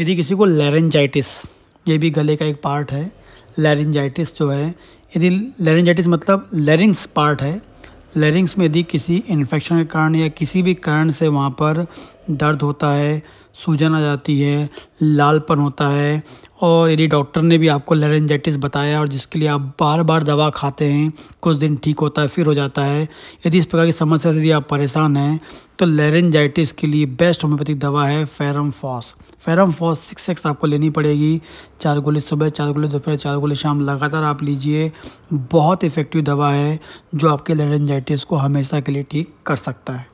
यदि किसी को लेरेंजाइटिस ये भी गले का एक पार्ट है लेरेंजाइटिस जो है यदि लेरेंजाइटिस मतलब लेरिंग्स पार्ट है लेरिंग्स में यदि किसी इन्फेक्शन के कारण या किसी भी कारण से वहाँ पर दर्द होता है सूजन आ जाती है लालपन होता है और यदि डॉक्टर ने भी आपको लेरेंजाइटिस बताया और जिसके लिए आप बार बार दवा खाते हैं कुछ दिन ठीक होता है फिर हो जाता है यदि इस प्रकार की समस्या से यदि आप परेशान हैं तो लेरेंजाइटिस के लिए बेस्ट होम्योपैथिक दवा है ferrum phos ferrum phos six X आपको लेनी पड़ेगी चार गोली सुबह चार गोली दोपहर चार गोली शाम लगातार आप लीजिए बहुत इफ़ेक्टिव दवा है जो आपके लेरेंजाइटिस को हमेशा के लिए ठीक कर सकता है